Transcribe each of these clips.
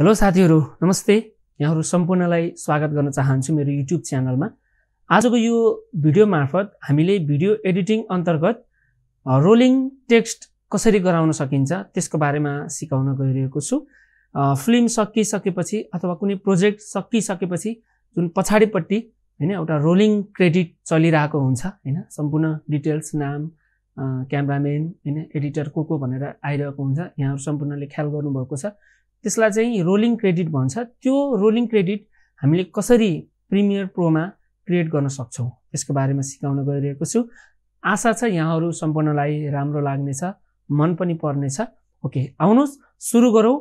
hello साथीहरू नमस्ते यहाँहरू सम्पूर्णलाई स्वागत गर्न चाहन्छु मेरो युट्युब च्यानलमा आजको यो भिडियो मार्फत हामीले भिडियो एडिटिङ अन्तर्गत रोलिङ टेक्स्ट कसरी गराउन सकिन्छ त्यसको बारेमा सिकाउन गइरहेको छु फिल्म सकिसकेपछि अथवा कुनै प्रोजेक्ट सकिसकेपछि जुन पछाडिपट्टि होइन एउटा रोलिङ क्रेडिट चलिरहेको हुन्छ होइन सम्पूर्ण डिटेल्स नाम क्यामराम्यान होइन एडिटर को को भनेर आइरहेको हुन्छ यहाँहरू सम्पूर्णले ख्याल गर्नुभएको छ त्यसलाई चाहिँ रोलिङ क्रेडिट भन्छ त्यो रोलिङ क्रेडिट हामीले कसरी प्रिमियर प्रोमा क्रिएट गर्न सक्छौँ त्यसको बारेमा सिकाउन गइरहेको छु आशा छ यहाँहरू सम्पूर्णलाई राम्रो लाग्नेछ मन पनि पर्नेछ ओके आउनुहोस् सुरु गरौँ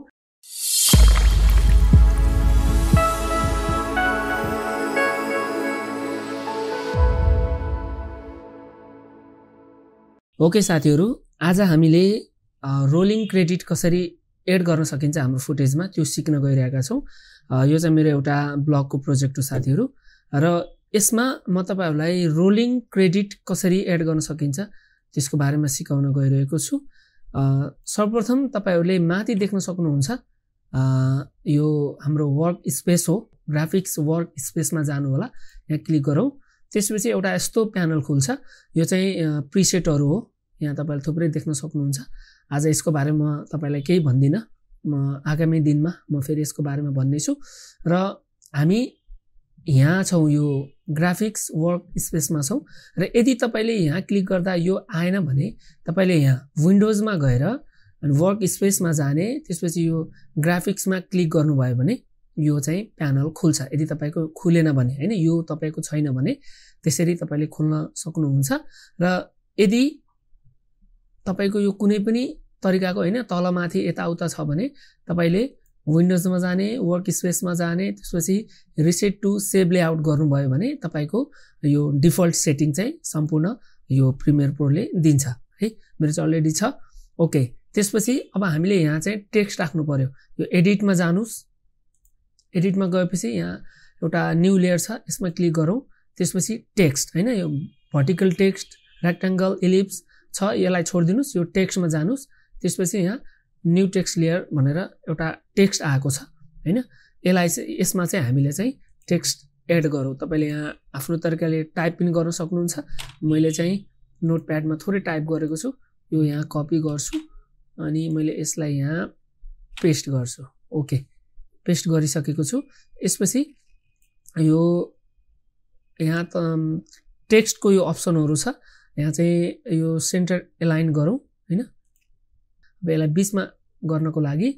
ओके साथीहरू आज हामीले रोलिङ क्रेडिट कसरी एड गर्न सकिन्छ हाम्रो फुटेजमा त्यो सिक्न गइरहेका छौँ यो चाहिँ मेरो एउटा ब्लगको प्रोजेक्ट हो साथीहरू र यसमा म तपाईँहरूलाई रोलिङ क्रेडिट कसरी एड गर्न सकिन्छ त्यसको बारेमा सिकाउन गइरहेको छु सर्वप्रथम तपाईँहरूले माथि देख्न सक्नुहुन्छ यो हाम्रो वर्क स्पेस हो ग्राफिक्स वर्क स्पेसमा जानु होला यहाँ क्लिक गरौँ त्यसपछि एउटा यस्तो प्यानल खुल्छ यो चाहिँ प्रिसेटहरू हो यहाँ तपाईँले थुप्रै देख्न सक्नुहुन्छ आज यसको बारेमा म तपाईँलाई केही भन्दिनँ म आगामी दिनमा म फेरि यसको बारेमा भन्नेछु र हामी यहाँ छौँ यो ग्राफिक्स वर्क स्पेसमा छौँ र यदि तपाईँले यहाँ क्लिक गर्दा यो आएन भने तपाईँले यहाँ विन्डोजमा गएर वर्क स्पेसमा जाने त्यसपछि यो ग्राफिक्समा क्लिक गर्नुभयो भने यो चाहिँ प्यानल खुल्छ यदि तपाईँको खुलेन भने होइन यो तपाईँको छैन भने त्यसरी तपाईँले खोल्न सक्नुहुन्छ र यदि तपाईँको यो कुनै पनि तरिकाको होइन तलमाथि यताउता छ भने तपाईँले विन्डोजमा जाने वर्क स्पेसमा जाने त्यसपछि रिसेट टु सेभ लेआउट गर्नुभयो भने तपाईँको यो डिफल्ट सेटिङ चाहिँ सम्पूर्ण यो प्रिमियर प्रोले दिन्छ है मेरो चाहिँ अलरेडी छ ओके त्यसपछि अब हामीले यहाँ चाहिँ टेक्स्ट राख्नु पऱ्यो यो एडिटमा जानुहोस् एडिटमा गएपछि यहाँ एउटा न्यु लेयर छ यसमा क्लिक गरौँ त्यसपछि टेक्स्ट होइन यो भर्टिकल टेक्स्ट रेक्ट्याङ्गल इलिप्स छ यसलाई छोडिदिनुहोस् यो टेक्स्टमा जानुहोस् त्यसपछि यहाँ न्यु टेक्स्ट लेयर भनेर एउटा टेक्स्ट आएको छ होइन यसलाई चाहिँ यसमा चाहिँ हामीले चाहिँ टेक्स्ट एड गरौँ तपाईँले यहाँ आफ्नो तरिकाले टाइप पनि गर्न सक्नुहुन्छ मैले चाहिँ नोट प्याडमा थोरै टाइप गरेको छु यो यहाँ कपी गर्छु अनि मैले यसलाई यहाँ पेस्ट गर्छु ओके पेस्ट गरिसकेको छु यसपछि यो यहाँ त टेक्स्टको यो अप्सनहरू छ यहाँ चाहिँ यो सेन्टर एलाइन गरौँ होइन अब यसलाई बिचमा गर्नको लागि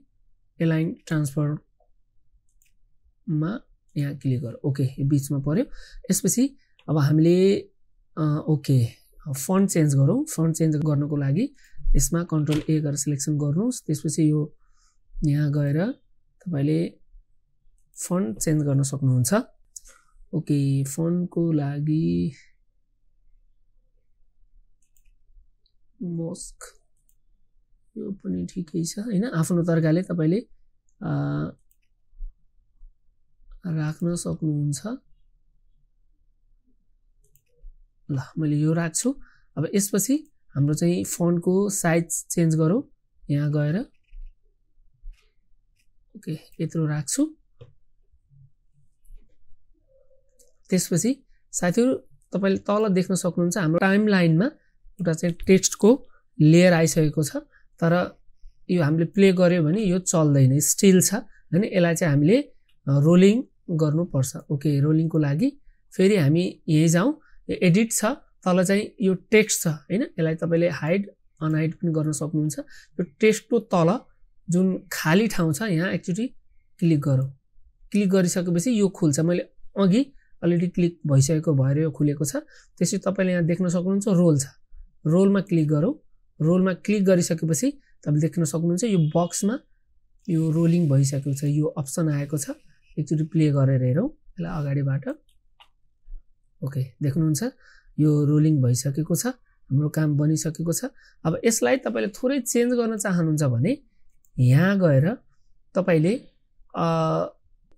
एलाइन ट्रान्सफरमा यहाँ क्लिक गरौँ ओके यो बिचमा पऱ्यो यसपछि अब हामीले ओके फन्ड चेन्ज गरौँ फन्ड चेन्ज गर्नको लागि यसमा कन्ट्रोल ए गरेर सेलेक्सन गर्नुहोस् त्यसपछि यो यहाँ गएर तपाईँले फन्ड चेन्ज गर्न सक्नुहुन्छ ओके फन्डको लागि मोस्क यो पनि ठिकै छ होइन आफ्नो तर्काले तपाईँले राख्न सक्नुहुन्छ ल मैले यो राख्छु अब यसपछि हाम्रो चाहिँ फन्टको साइज चेन्ज गरौँ यहाँ गएर ओके यत्रो राख्छु त्यसपछि साथीहरू तपाईँले तल देख्न सक्नुहुन्छ हाम्रो टाइम लाइनमा एउटा चाहिँ टेक्स्टको लेयर आइसकेको छ तर यो हामीले प्ले गर्यो भने यो चल्दैन स्टिल छ होइन यसलाई चाहिँ हामीले रोलिङ गर्नुपर्छ ओके रोलिङको लागि फेरि हामी यहीँ जाउँ एडिट छ तल चाहिँ यो टेक्स्ट छ होइन यसलाई तपाईँले हाइड अनहाइड पनि गर्न सक्नुहुन्छ यो टेक्स्टको तल जुन खाली ठाउँ छ यहाँ एक्चुली क्लिक गरौँ क्लिक गरिसकेपछि यो खुल्छ मैले अघि अलरेडी क्लिक भइसकेको भएर यो खुलेको छ त्यसपछि तपाईँले यहाँ देख्न सक्नुहुन्छ रोल छ रोलमा क्लिक गरौँ रोलमा क्लिक गरिसकेपछि तपाईँले देख्न सक्नुहुन्छ यो बक्समा यो रोलिङ भइसकेको छ यो अप्सन आएको छ एकचोटि प्ले गरेर हेरौँ यसलाई अगाडिबाट ओके देख्नुहुन्छ यो रोलिङ भइसकेको छ हाम्रो काम बनिसकेको छ अब यसलाई तपाईँले थोरै चेन्ज गर्न चाहनुहुन्छ भने यहाँ गएर तपाईँले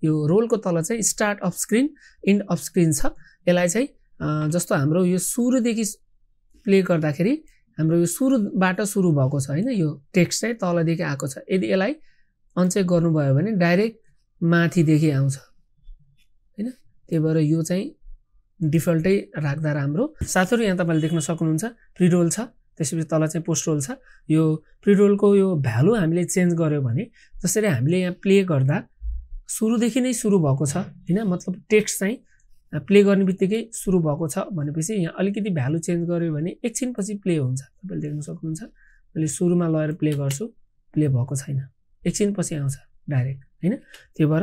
यो रोलको तल चाहिँ start of screen end of screen छ यसलाई चाहिँ जस्तो हाम्रो यो सुरुदेखि प्ले गर्दाखेरि हाम्रो यो सुरुबाट सुरु भएको छ होइन यो टेक्स्ट चाहिँ तलदेखि आएको छ यदि यसलाई अनचेक गर्नुभयो भने डाइरेक्ट माथिदेखि आउँछ होइन त्यही भएर यो चाहिँ डिफल्टै राख्दा राम्रो साथीहरू यहाँ तपाईँले देख्न सक्नुहुन्छ प्रिरोल छ त्यसपछि तल चाहिँ पोस्ट छ यो प्रिरोलको यो भ्यालु हामीले चेन्ज गऱ्यो भने जसरी हामीले यहाँ प्ले गर्दा सुरुदेखि नै सुरु भएको छ होइन मतलब टेक्स्ट चाहिँ प्ले गर्ने बित्तिकै सुरु भएको छ भनेपछि यहाँ अलिकति भ्यालु चेन्ज गऱ्यो भने एकछिनपछि प्ले हुन्छ तपाईँले देख्न सक्नुहुन्छ मैले सुरुमा लगेर प्ले गर्छु प्ले भएको छैन एकछिनपछि आउँछ डाइरेक्ट होइन त्यही भएर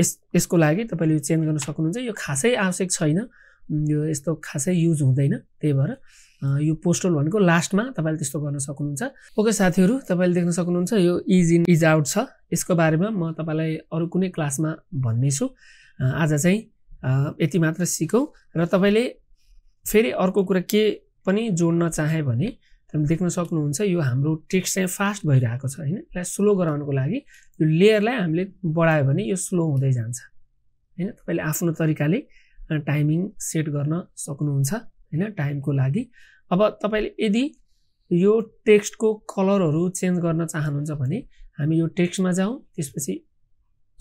यस यसको लागि तपाईँले यो चेन्ज गर्न सक्नुहुन्छ यो खासै आवश्यक छैन यो यस्तो खासै युज हुँदैन त्यही भएर यो पोस्टल भनेको लास्टमा तपाईँले त्यस्तो गर्न सक्नुहुन्छ ओके साथीहरू तपाईँले देख्न सक्नुहुन्छ यो इज इन इज आउट छ यसको बारेमा म तपाईँलाई अरू कुनै क्लासमा भन्नेछु आज चाहिँ यति मात्र सिकौँ र तपाईँले फेरि अर्को कुरा के पनि जोड्न चाहे भने तपाईँ देख्न सक्नुहुन्छ यो हाम्रो टेक्स्ट चाहिँ फास्ट भइरहेको छ होइन यसलाई स्लो गराउनको लागि यो लेयरलाई हामीले बढायो भने यो स्लो हुँदै जान्छ होइन तपाईँले आफ्नो तरिकाले टाइमिङ सेट गर्न सक्नुहुन्छ होइन टाइमको लागि अब तपाईँले यदि यो टेक्स्टको कलरहरू चेन्ज गर्न चाहनुहुन्छ भने हामी यो टेक्स्टमा जाउँ त्यसपछि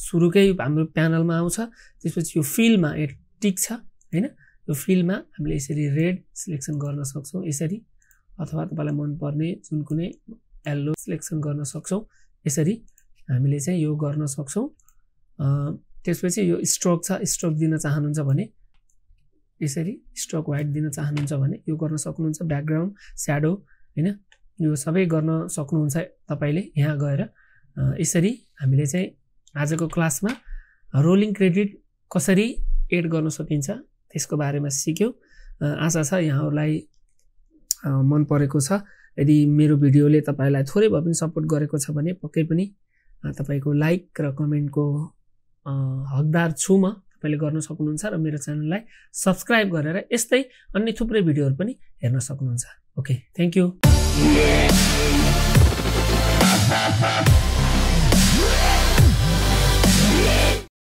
सुरुकै हाम्रो प्यानलमा आउँछ त्यसपछि यो फिल्डमा यो टिक छ होइन यो फिल्डमा हामीले यसरी रेड सिलेक्सन गर्न सक्छौँ यसरी अथवा तपाईँलाई मनपर्ने जुन कुनै एल्लो सिलेक्सन गर्न सक्छौँ यसरी हामीले चाहिँ यो गर्न सक्छौँ त्यसपछि यो स्ट्रोक छ स्ट्रोक दिन चाहनुहुन्छ भने यसरी स्ट्रोक वाइट दिन चाहनुहुन्छ भने यो गर्न सक्नुहुन्छ ब्याकग्राउन्ड स्याडो होइन यो सबै गर्न सक्नुहुन्छ तपाईँले यहाँ गएर यसरी हामीले चाहिँ आजको क्लासमा रोलिङ क्रेडिट कसरी एड गर्न सकिन्छ त्यसको बारेमा सिक्यौँ आशा छ यहाँहरूलाई मन परेको छ यदि मेरो भिडियोले तपाईँलाई थोरै भए पनि सपोर्ट गरेको छ भने पक्कै पनि तपाईँको लाइक र कमेन्टको हकदार छु म तपाईँले गर्न सक्नुहुन्छ र मेरो च्यानललाई सब्सक्राइब गरेर यस्तै अन्य थुप्रै भिडियोहरू पनि हेर्न सक्नुहुन्छ ओके थ्याङ्क यू